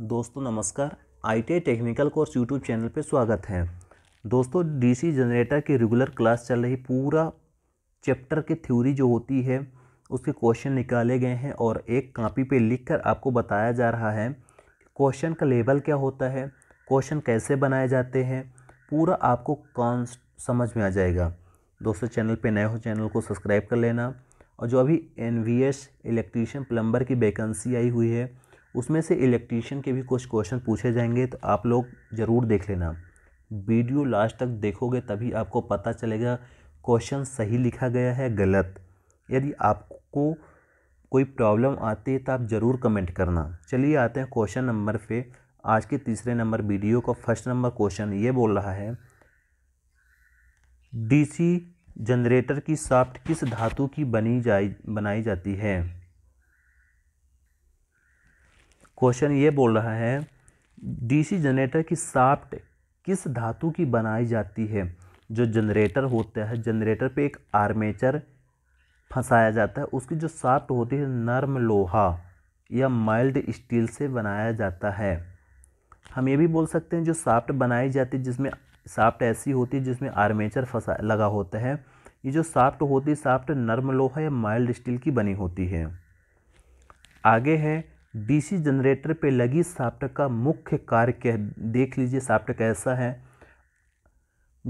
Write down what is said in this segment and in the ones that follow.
दोस्तों नमस्कार ITI technical course YouTube channel पर स्वागत है दोस्तों डीसी जनरेटर की रेगुलर क्लास चल रही पूरा चैप्टर की थ्योरी जो होती है उसके क्वेश्चन निकाले गए हैं और एक कापी पे लिखकर आपको बताया जा रहा है क्वेश्चन का लेवल क्या होता है क्वेश्चन कैसे बनाए जाते हैं पूरा आपको कौन समझ में आ जाएगा दोस्तों चैनल पे नए हो चैनल को सब्सक्राइब कर लेना और जो अभी एन इलेक्ट्रीशियन प्लम्बर की वैकेंसी आई हुई है उसमें से इलेक्ट्रीशियन के भी कुछ क्वेश्चन पूछे जाएंगे तो आप लोग ज़रूर देख लेना वीडियो लास्ट तक देखोगे तभी आपको पता चलेगा क्वेश्चन सही लिखा गया है गलत यदि आपको कोई प्रॉब्लम आती है तो आप ज़रूर कमेंट करना चलिए आते हैं क्वेश्चन नंबर पे आज के तीसरे नंबर वीडियो का फर्स्ट नंबर क्वेश्चन ये बोल रहा है डीसी जनरेटर की साफ्ट किस धातु की बनी जाए बनाई जाती है क्वेश्चन ये बोल रहा है डीसी जनरेटर की साफ्ट किस धातु की बनाई जाती है जो जनरेटर होता है जनरेटर पे एक आर्मेचर फंसाया जाता है उसकी जो साफ्ट होती है नर्म लोहा या माइल्ड स्टील से बनाया जाता है हम ये भी बोल सकते हैं जो साफ्ट बनाई जाती है जिसमें साफ्ट ऐसी होती है जिसमें आर्मेचर फंसा लगा होता है ये जो साफ्ट होती है साफ्ट नर्म लोहा या माइल्ड स्टील की बनी होती है आगे है डीसी जनरेटर पे लगी साफ्ट का मुख्य कार्य क्या देख लीजिए साफ्ट कैसा है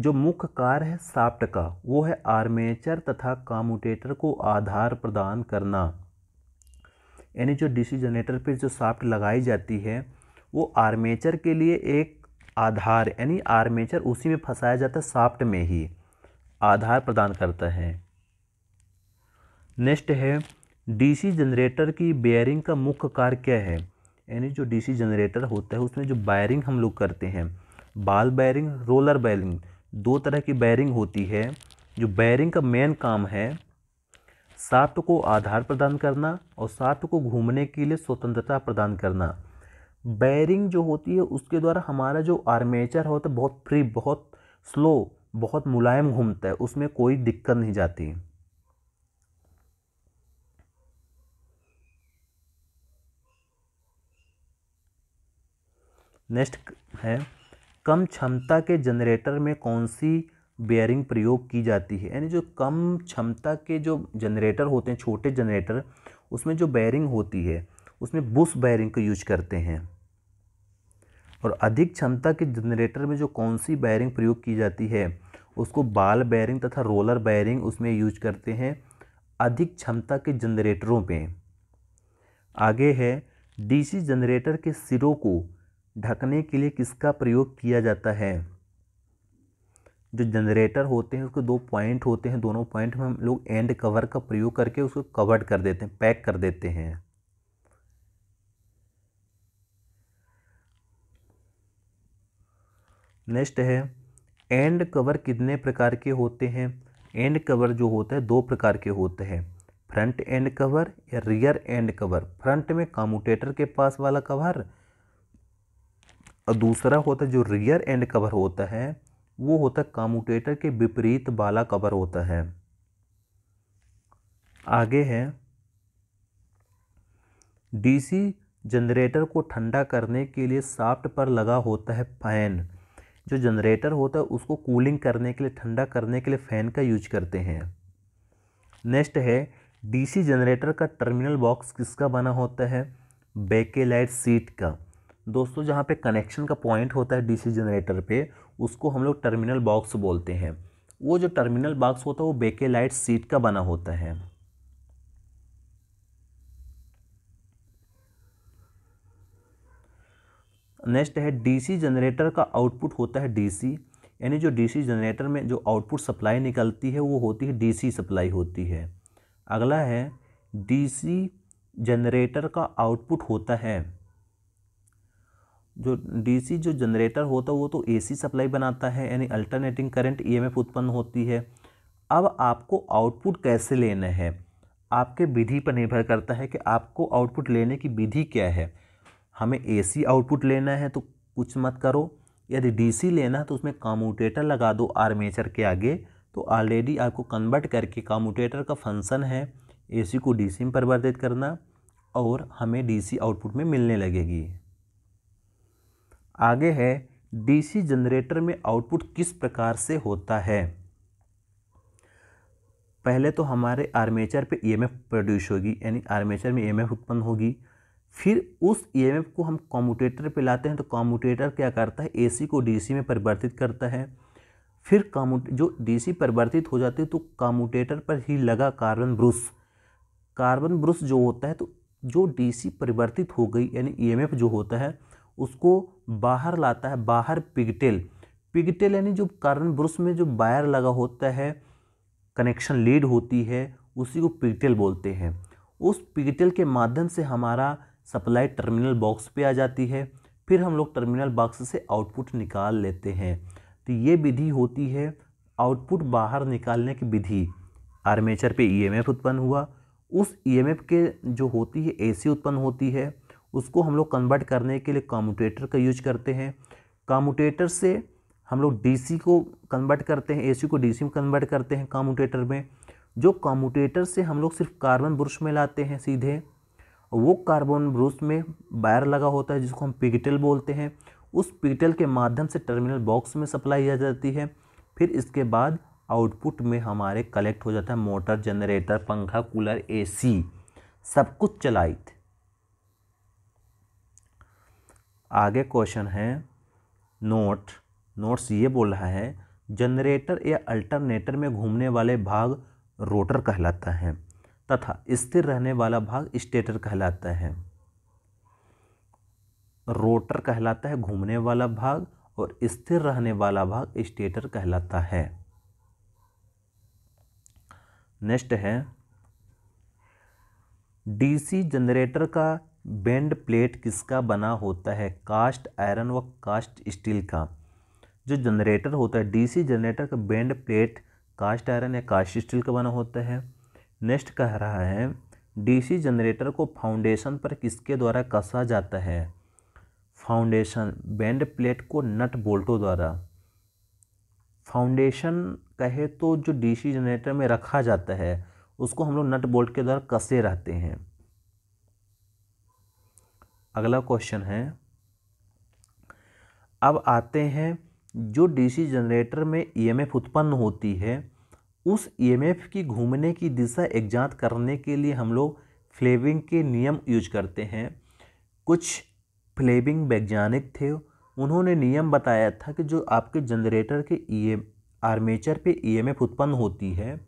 जो मुख्य कार्य है साफ्ट का वो है आर्मेचर तथा कामुटेटर को आधार प्रदान करना यानी जो डीसी जनरेटर पर जो साफ्ट लगाई जाती है वो आर्मेचर के लिए एक आधार यानी आर्मेचर उसी में फंसाया जाता है साफ्ट में ही आधार प्रदान करता है नेक्स्ट है डीसी जनरेटर की बेयरिंग का मुख्य कार्य क्या है यानी जो डीसी जनरेटर होता है उसमें जो बायरिंग हम लोग करते हैं बाल बैरिंग रोलर बैरिंग दो तरह की बैरिंग होती है जो बैरिंग का मेन काम है सात को आधार प्रदान करना और सात को घूमने के लिए स्वतंत्रता प्रदान करना बैरिंग जो होती है उसके द्वारा हमारा जो आर्मेचर होता है बहुत फ्री बहुत स्लो बहुत मुलायम घूमता है उसमें कोई दिक्कत नहीं जाती नेक्स्ट है कम क्षमता के जनरेटर में कौन सी बेयरिंग प्रयोग की जाती है यानी जो कम क्षमता के जो जनरेटर होते हैं छोटे जनरेटर उसमें जो बेयरिंग होती है उसमें बुश बेयरिंग का यूज करते हैं और अधिक क्षमता के जनरेटर में जो कौन सी बेयरिंग प्रयोग की जाती है उसको बाल बेयरिंग तथा रोलर बेयरिंग उसमें यूज करते हैं अधिक क्षमता के जनरेटरों पे आगे है डीसी जनरेटर के सिरों को ढकने के लिए किसका प्रयोग किया जाता है जो जनरेटर होते हैं उसके दो पॉइंट होते हैं दोनों पॉइंट में हम लोग एंड कवर का प्रयोग करके उसको कवर्ड कर देते हैं पैक कर देते हैं नेक्स्ट है एंड कवर कितने प्रकार के होते हैं एंड कवर जो होता है दो प्रकार के होते हैं फ्रंट एंड कवर या रियर एंड कवर फ्रंट में कामुटेटर के पास वाला कवर और दूसरा होता है जो रियर एंड कवर होता है वो होता है कामुटेटर के विपरीत वाला कवर होता है आगे है डीसी जनरेटर को ठंडा करने के लिए साफ्ट पर लगा होता है फैन जो जनरेटर होता है उसको कूलिंग करने के लिए ठंडा करने के लिए फ़ैन का यूज करते हैं नेक्स्ट है डीसी जनरेटर का टर्मिनल बॉक्स किसका बना होता है बेकेलाइट सीट का दोस्तों जहाँ पे कनेक्शन का पॉइंट होता है डीसी जनरेटर पे उसको हम लोग टर्मिनल बॉक्स बोलते हैं वो जो टर्मिनल बॉक्स होता है वो बेके लाइट सीट का बना होता है नेक्स्ट है डीसी जनरेटर का आउटपुट होता है डीसी यानी जो डीसी जनरेटर में जो आउटपुट सप्लाई निकलती है वो होती है डीसी सप्लाई होती है अगला है डीसी जनरेटर का आउटपुट होता है जो डीसी जो जनरेटर होता है वो तो एसी सप्लाई बनाता है यानी अल्टरनेटिंग करंट ईएमएफ उत्पन्न होती है अब आपको आउटपुट कैसे लेना है आपके विधि पर निर्भर करता है कि आपको आउटपुट लेने की विधि क्या है हमें एसी आउटपुट लेना है तो कुछ मत करो यदि डीसी लेना है तो उसमें कामोटेटर लगा दो आर्मेचर के आगे तो ऑलरेडी आपको कन्वर्ट करके कामोटेटर का फंक्शन है एसी को डीसी में परिवर्तित करना और हमें डीसी आउटपुट में मिलने लगेगी आगे है डीसी जनरेटर में आउटपुट किस प्रकार से होता है पहले तो हमारे आर्मेचर पे ईएमएफ e प्रोड्यूस होगी यानी आर्मेचर में ईएमएफ e उत्पन्न होगी फिर उस ईएमएफ e को हम कॉम्यूटेटर पे लाते हैं तो कॉम्यूटेटर क्या करता है एसी को डीसी में परिवर्तित करता है फिर कामूट जो डीसी परिवर्तित हो जाती है तो कामूटेटर पर ही लगा कार्बन ब्रुश कार्बन ब्रुश जो होता है तो जो डीसी परिवर्तित हो गई यानी ईएमएफ जो होता है उसको बाहर लाता है बाहर पिगटेल पिगटेल यानी जो कारण ब्रुश में जो वायर लगा होता है कनेक्शन लीड होती है उसी को पिगटेल बोलते हैं उस पिगटेल के माध्यम से हमारा सप्लाई टर्मिनल बॉक्स पे आ जाती है फिर हम लोग टर्मिनल बॉक्स से आउटपुट निकाल लेते हैं तो ये विधि होती है आउटपुट बाहर निकालने की विधि आर्मेचर पे ईएमएफ उत्पन्न हुआ उस ईएमएफ के जो होती है एसी उत्पन्न होती है उसको हम लोग कन्वर्ट करने के लिए कम्यूटेटर का यूज करते हैं कम्यूटेटर से हम लोग डीसी को कन्वर्ट करते हैं एसी को डीसी में कन्वर्ट करते हैं कम्यूटेटर में जो कम्यूटेटर से हम लोग सिर्फ कार्बन ब्रुश में लाते हैं सीधे वो कार्बन ब्रुश में वायर लगा होता है जिसको हम पिगटल बोलते हैं उस पिगटल के माध्यम से टर्मिनल बॉक्स में सप्लाई आ जाती है फिर इसके बाद आउटपुट में हमारे कलेक्ट हो जाता है मोटर जनरेटर पंखा कूलर एसी सब कुछ चलाई थी आगे क्वेश्चन है नोट नोट्स ये बोल रहा है जनरेटर या अल्टरनेटर में घूमने वाले भाग रोटर कहलाता है तथा स्थिर रहने वाला भाग स्टेटर कहलाता है रोटर कहलाता है घूमने वाला भाग और स्थिर रहने वाला भाग स्टेटर कहलाता है नेक्स्ट है डीसी जनरेटर का बेंड प्लेट किसका बना होता है कास्ट आयरन व कास्ट स्टील का जो जनरेटर होता है डीसी जनरेटर का बेंड प्लेट कास्ट आयरन या कास्ट स्टील का बना होता है नेक्स्ट कह रहा है डीसी जनरेटर को फाउंडेशन पर किसके द्वारा कसा जाता है फाउंडेशन बेंड प्लेट को नट बोल्टों द्वारा फाउंडेशन कहे तो जो डीसी जनरेटर में रखा जाता है उसको हम लोग नट बोल्ट के द्वारा कसे रहते हैं अगला क्वेश्चन है अब आते हैं जो डीसी जनरेटर में ईएमएफ उत्पन्न होती है उस ईएमएफ की घूमने की दिशा एग्जात करने के लिए हम लोग फ्लेविंग के नियम यूज करते हैं कुछ फ्लेविंग वैज्ञानिक थे उन्होंने नियम बताया था कि जो आपके जनरेटर के ई आर्मेचर पे ईएमएफ उत्पन्न होती है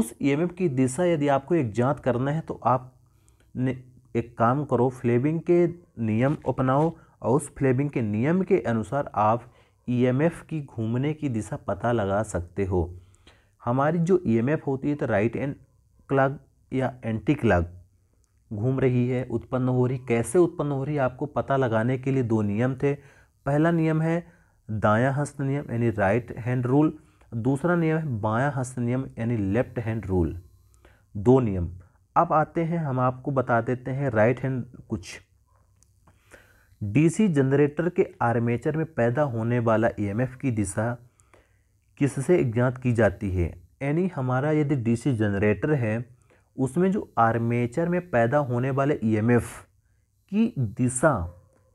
उस ईएमएफ की दिशा यदि आपको एग्जात करना है तो आप एक काम करो फ्लेबिंग के नियम अपनाओ और उस फ्लेबिंग के नियम के अनुसार आप ईएमएफ e की घूमने की दिशा पता लगा सकते हो हमारी जो ईएमएफ e होती है तो राइट एंड क्लग या एंटी क्लग घूम रही है उत्पन्न हो रही कैसे उत्पन्न हो रही आपको पता लगाने के लिए दो नियम थे पहला नियम है दायां हस्त नियम यानी राइट हैंड रूल दूसरा नियम है बायां हस्त नियम यानी लेफ्ट हैंड रूल दो नियम अब आते हैं हम आपको बता देते हैं राइट हैंड कुछ डीसी जनरेटर के आर्मेचर में पैदा होने वाला ईएमएफ e की दिशा किससे ज्ञात की जाती है यानी हमारा यदि डीसी जनरेटर है उसमें जो आर्मेचर में पैदा होने वाले ईएमएफ e की दिशा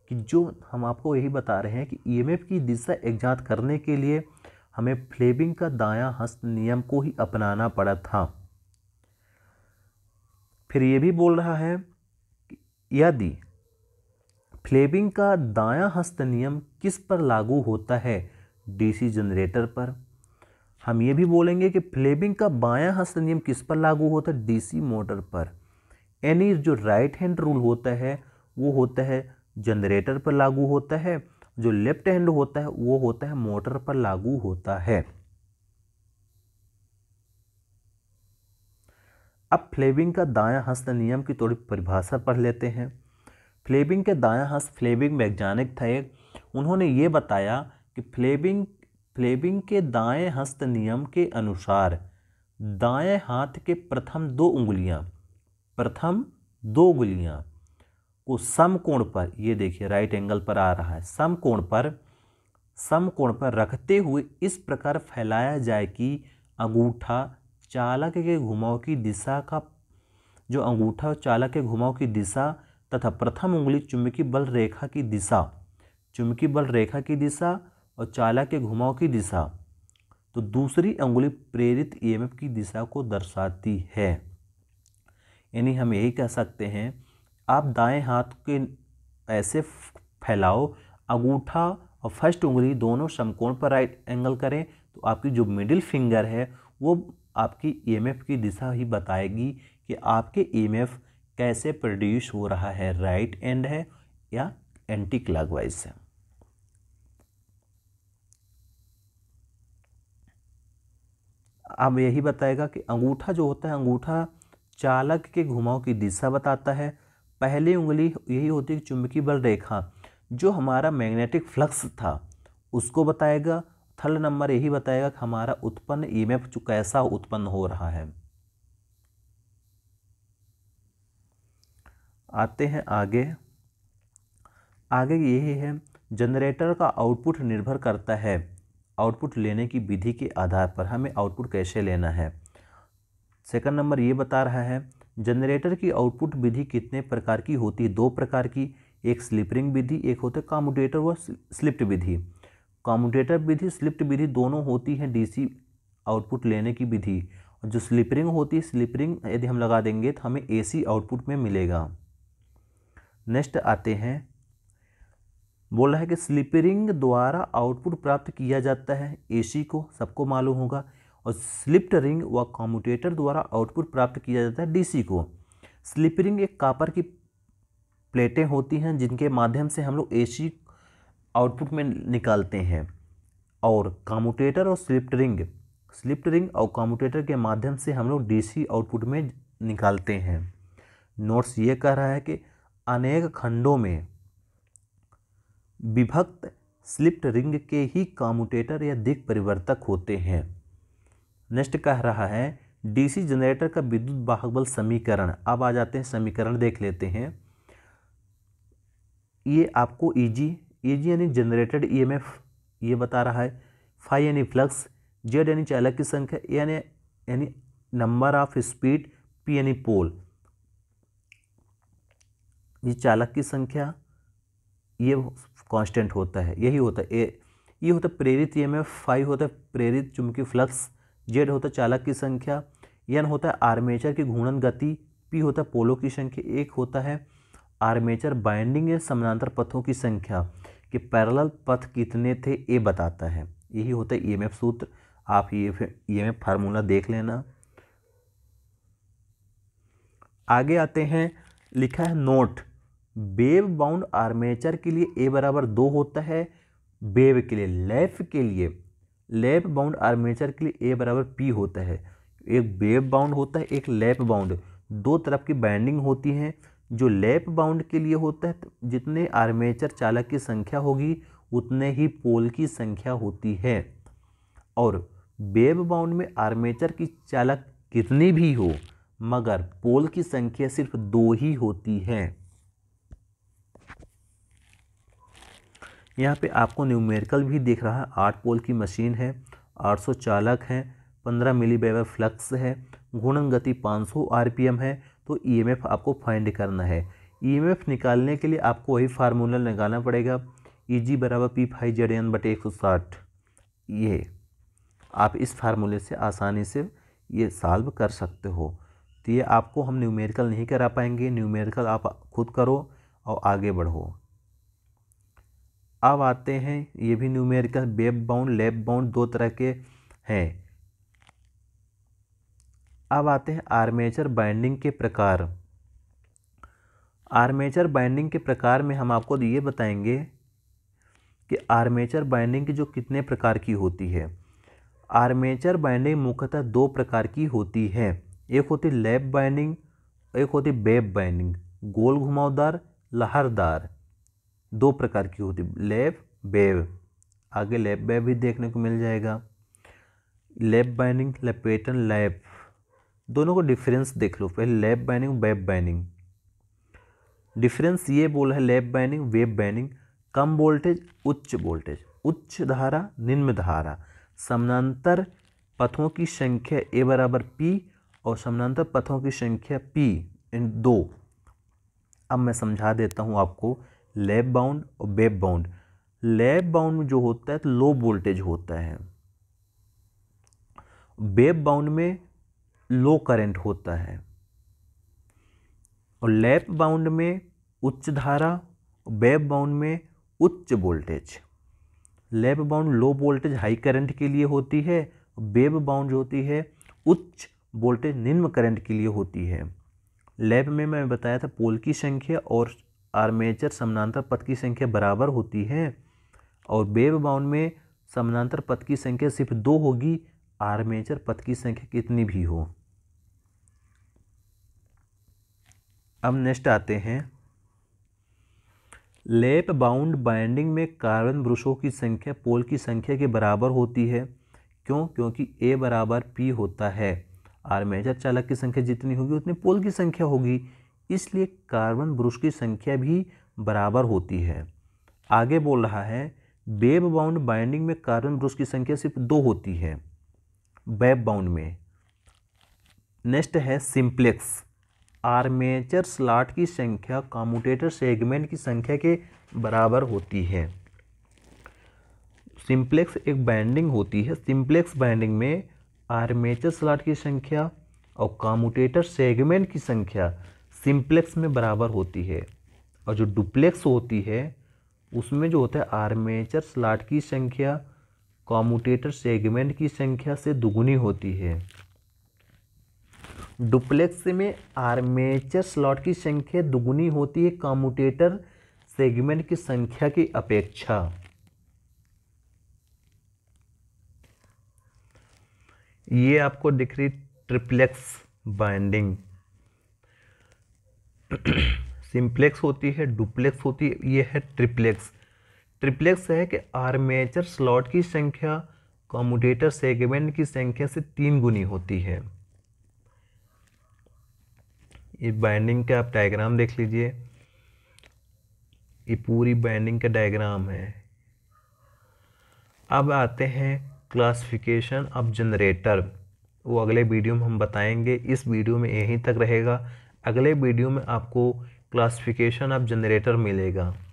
कि जो हम आपको यही बता रहे हैं कि ईएमएफ e की दिशा एग्जात करने के लिए हमें फ्लेबिंग का दायां हस्त नियम को ही अपनाना पड़ा था फिर ये भी बोल रहा है यदि फ्लेबिंग का दायां हस्त नियम किस पर लागू होता है डीसी जनरेटर पर हम ये भी बोलेंगे कि फ्लेबिंग का बायां हस्त नियम किस पर लागू होता है डीसी मोटर पर यानी जो राइट हैंड रूल होता है वो होता है जनरेटर पर लागू होता है जो लेफ्ट हैंड होता है वो होता है मोटर पर लागू होता है अब फ्लेविंग का दायां हस्त नियम की थोड़ी परिभाषा पढ़ लेते हैं फ्लेबिंग के दायां हस्त फ्लेबिंग वैज्ञानिक थे उन्होंने ये बताया कि फ्लेबिंग फ्लेबिंग के दाएं हस्त नियम के अनुसार दाएं हाथ के प्रथम दो उंगलियां प्रथम दो उंगलियां को समकोण पर ये देखिए राइट एंगल पर आ रहा है समकोण पर समकोण पर रखते हुए इस प्रकार फैलाया जाए कि अंगूठा चालक के घुमाव की दिशा का जो अंगूठा चालक के घुमाव की दिशा तथा प्रथम उंगली चुंबकीय बल रेखा की दिशा चुंबकीय बल रेखा की दिशा और चालक के घुमाव की दिशा तो दूसरी उंगली प्रेरित ईएमएफ e की दिशा को दर्शाती है यानी हम यही कह सकते हैं आप दाएं हाथ के ऐसे फैलाओ अंगूठा और फर्स्ट उंगली दोनों समकोण पर राइट एंगल करें तो आपकी जो मिडिल फिंगर है वो आपकी ईएमएफ e की दिशा ही बताएगी कि आपके ईएमएफ e कैसे प्रोड्यूस हो रहा है राइट एंड है या एंटी क्लॉकवाइज है अब यही बताएगा कि अंगूठा जो होता है अंगूठा चालक के घुमाव की दिशा बताता है पहली उंगली यही होती है चुंबकीय बल रेखा जो हमारा मैग्नेटिक फ्लक्स था उसको बताएगा थर्ड नंबर यही बताएगा कि हमारा उत्पन्न ईएमएफ एम कैसा उत्पन्न हो रहा है आते हैं आगे आगे यही है जनरेटर का आउटपुट निर्भर करता है आउटपुट लेने की विधि के आधार पर हमें आउटपुट कैसे लेना है सेकंड नंबर ये बता रहा है जनरेटर की आउटपुट विधि कितने प्रकार की होती है दो प्रकार की एक स्लिपरिंग विधि एक होता है कामुटेटर व स्लिप्ट विधि कॉम्यूटेटर विधि स्लिप्ट विधि दोनों होती है डीसी आउटपुट लेने की विधि और जो स्लिपरिंग होती है स्लिपरिंग यदि हम लगा देंगे तो हमें एसी आउटपुट में मिलेगा नेक्स्ट आते हैं बोल रहा है कि स्लिपरिंग द्वारा आउटपुट प्राप्त किया जाता है एसी को सबको मालूम होगा और स्लिप्ट रिंग व कॉम्यूटेटर द्वारा आउटपुट प्राप्त किया जाता है डीसी को स्लिपरिंग एक कापर की प्लेटें होती हैं जिनके माध्यम से हम लोग एसी आउटपुट में निकालते हैं और कामुटेटर और स्लिप्ट रिंग स्लिप्ट रिंग और कामुटेटर के माध्यम से हम लोग डीसी आउटपुट में निकालते हैं नोट्स ये कह रहा है कि अनेक खंडों में विभक्त स्लिप्ट रिंग के ही कामुटेटर या दिग परिवर्तक होते हैं नेक्स्ट कह रहा है डीसी जनरेटर का विद्युत वाहक बल समीकरण अब आ जाते हैं समीकरण देख लेते हैं ये आपको इजी ए जी यानी जनरेटेड ई एम एफ ये बता रहा है फाइव यानी फ्लक्स जेड यानी चालक की संख्या ए यानी यानी नंबर ऑफ स्पीड पी यानी पोल ये चालक की संख्या ये कांस्टेंट होता है यही होता है ए ये होता है प्रेरित ई एम एफ फाइव होता है प्रेरित चुंबकीय फ्लक्स जेड होता है चालक की संख्या एन होता है आर्मेचर की घूर्णन गति पी होता है पोलों की संख्या एक होता है आर्मेचर बाइंडिंग या समानांतर पथों की संख्या कि पैरेलल पथ कितने थे ये बताता है यही होता है ईएमएफ e सूत्र आप ये ईएमएफ e फार्मूला देख लेना आगे आते हैं लिखा है नोट बेब बाउंड आर्मेचर के लिए ए बराबर दो होता है बेब के लिए लेफ के लिए लेप बाउंड आर्मेचर के लिए ए बराबर पी होता है एक बेब बाउंड होता है एक लेप बाउंड दो तरफ की बाइंडिंग होती हैं जो लैप बाउंड के लिए होता है जितने आर्मेचर चालक की संख्या होगी उतने ही पोल की संख्या होती है और बेब बाउंड में आर्मेचर की चालक कितनी भी हो मगर पोल की संख्या सिर्फ दो ही होती है यहाँ पे आपको न्यूमेरिकल भी देख रहा है आठ पोल की मशीन है आठ सौ चालक हैं पंद्रह मिली बेवर फ्लक्स है घूर्णन गति 500 आरपीएम है तो ईएमएफ e आपको फाइंड करना है ईएमएफ e निकालने के लिए आपको वही फार्मूला निकालना पड़ेगा ई e जी बराबर पी फाइव जेड एन बटे एक सौ साठ ये आप इस फार्मूले से आसानी से ये सॉल्व कर सकते हो तो ये आपको हम न्यूमेरिकल नहीं करा पाएंगे न्यूमेरिकल आप खुद करो और आगे बढ़ो अब आते हैं ये भी numerical wave bound lap bound दो तरह के हैं अब आते हैं आर्मेचर बाइंडिंग के प्रकार आर्मेचर बाइंडिंग के प्रकार में हम आपको ये बताएंगे कि आर्मेचर बाइंडिंग की जो कितने प्रकार की होती है आर्मेचर बाइंडिंग मुख्यतः दो प्रकार की होती है एक होती लैब बाइंडिंग एक होती बेब बाइंडिंग गोल घुमावदार लहरदार दो प्रकार की होती लैब बेब आगे लैब बेब भी देखने को मिल जाएगा लैब बाइंडिंग लपेटन लैब दोनों को डिफरेंस देख लो पहले lap winding wave winding difference ये बोला है लेब बैनिंग वेब बैनिंग कम वोल्टेज उच्च वोल्टेज उच्च धारा निम्न धारा समानांतर पथों की संख्या ए बराबर पी और समानांतर पथों की संख्या पी इन दो अब मैं समझा देता हूँ आपको लेब बाउंड और वेब बाउंड लेब बाउंड में जो होता है तो लो वोल्टेज होता है वेब बाउंड में लो करंट होता है और लैप बाउंड में उच्च धारा वेब बाउंड में उच्च voltage lap bound low voltage high current के लिए होती है बेब बाउंड होती है उच्च वोल्टेज निम्न करंट के लिए होती है लैप में मैं बताया था पोल की संख्या और आर्मेचर समानांतर पथ की संख्या बराबर होती है और बेब बाउंड में समानांतर पथ की संख्या सिर्फ दो होगी आर्मेचर पथ की संख्या कितनी भी हो अब नेक्स्ट आते हैं लेप बाउंड बाइंडिंग में कार्बन ब्रुशों की संख्या पोल की संख्या के बराबर होती है क्यों क्योंकि ए बराबर पी होता है आर्मेचर चालक की संख्या जितनी होगी उतनी पोल की संख्या होगी इसलिए कार्बन ब्रुश की संख्या भी बराबर होती है आगे बोल रहा है बेब बाउंड बाइंडिंग में कार्बन ब्रुश की संख्या सिर्फ दो होती है बेब बाउंड में नेक्स्ट है सिंप्लेक्स आर्मेचर स्लाट की संख्या कामुटेटर सेगमेंट की संख्या के बराबर होती है सिंप्लेक्स एक बाइंडिंग होती है सिंप्लेक्स बाइंडिंग में आर्मेचर स्लाट की संख्या और कामुटेटर सेगमेंट की संख्या सिंप्लेक्स में बराबर होती है और जो डुप्लेक्स होती है उसमें जो होता है आर्मेचर स्लाट की संख्या कॉमुटेटर सेगमेंट की संख्या से दुगुनी होती है डुप्लेक्स में आर्मेचर स्लॉट की संख्या दुगुनी होती है कॉमुटेटर सेगमेंट की संख्या की अपेक्षा ये आपको दिख रही ट्रिप्लेक्स बाइंडिंग सिंप्लेक्स होती है डुप्लेक्स होती है ये है ट्रिप्लेक्स ट्रिप्लेक्स है कि आर्मेचर स्लॉट की संख्या कॉमोडेटर सेगमेंट की संख्या से तीन गुनी होती है ये बाइंडिंग का आप डायग्राम देख लीजिए ये पूरी बाइंडिंग का डायग्राम है अब आते हैं क्लासिफिकेशन ऑफ जनरेटर वो अगले वीडियो में हम बताएंगे इस वीडियो में यहीं तक रहेगा अगले वीडियो में आपको क्लासिफिकेशन ऑफ जनरेटर मिलेगा